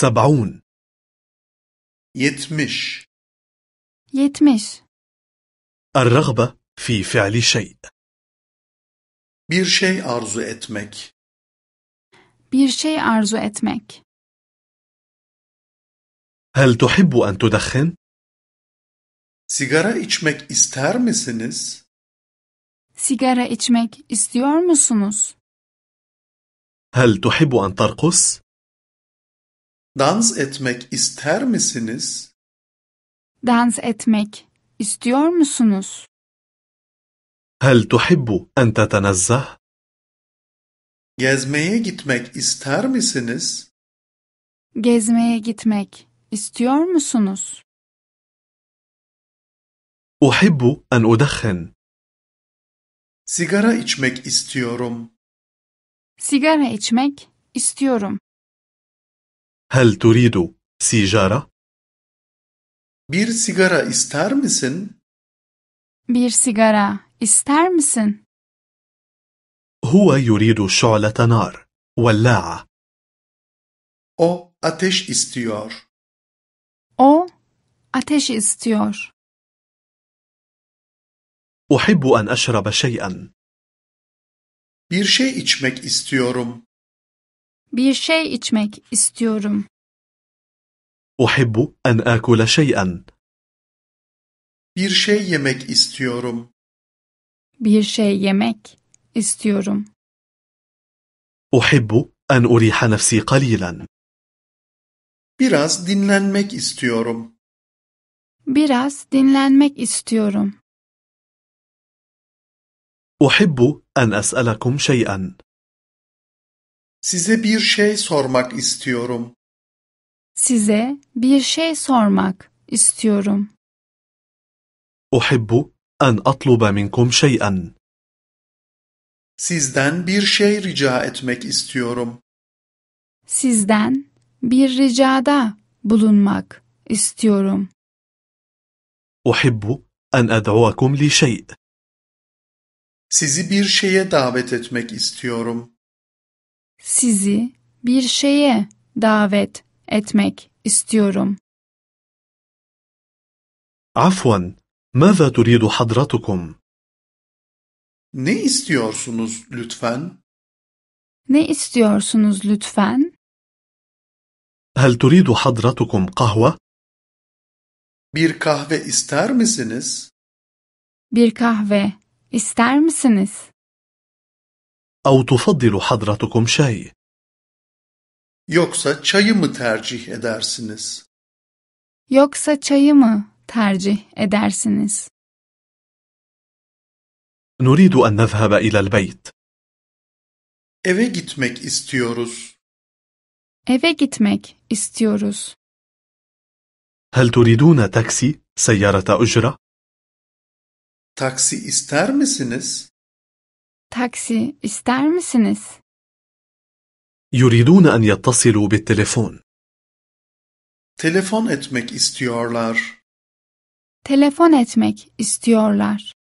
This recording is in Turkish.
سبعون يتمش يتمش الرغبة في فعل شيء Bir şey arzu etmek. Bir şey arzu etmek. هل تحب أن تدخن؟ Sigara içmek ister misiniz? Sigara içmek istiyor musunuz? هل تحب أن ترقص؟ Dans etmek ister misiniz? Dans etmek istiyor musunuz? هل تحب أن تتنزه؟ Gezmeye gitmek ister misiniz? Gezmeye gitmek istiyor musunuz? أحب أن أدخن. Sigara içmek istiyorum. Sigara içmek istiyorum. هل تريد سيجارة؟ Bir sigara ister misin? Bir sigara ister misin? هو يريد شعلة نار ولاعة. O ateş istiyor. O ateş istiyor. أحب أن أشرب شيئا. Bir şey içmek istiyorum. Bir şey içmek istiyorum. أحب أن آكل شيئا. Bir şey yemek istiyorum. Bir şey yemek istiyorum. أحب أن أريح نفسي قليلا. Biraz dinlenmek istiyorum. Biraz dinlenmek istiyorum. أحب أن أسألكم شيئا. Size bir şey sormak istiyorum. Size bir şey sormak istiyorum. أحب أن أطلب منكم شيئا. Sizden bir şey rica etmek istiyorum. Sizden bir ricada bulunmak istiyorum. أحب أن أدعوكم لشيء. Sizi bir şeye davet etmek istiyorum sizi bir şeye davet etmek istiyorum. عفوا ماذا تريد حضرتكم؟ Ne istiyorsunuz lütfen? Ne istiyorsunuz lütfen? هل تريد حضرتكم kahve? Bir kahve ister misiniz? Bir kahve ister misiniz? أو تفضل حضرتكم شاي؟ Yoksa çayı mı tercih edersiniz? Yoksa çayı mı tercih edersiniz? نريد أن نذهب إلى البيت. Eve gitmek istiyoruz. Eve gitmek istiyoruz. هل تريدون تاكسي سيارة أجرة؟ Taksi ister misiniz? Taksi ister misiniz? يريدون أن يتصلوا بالتلفون. Telefon etmek istiyorlar. Telefon etmek istiyorlar.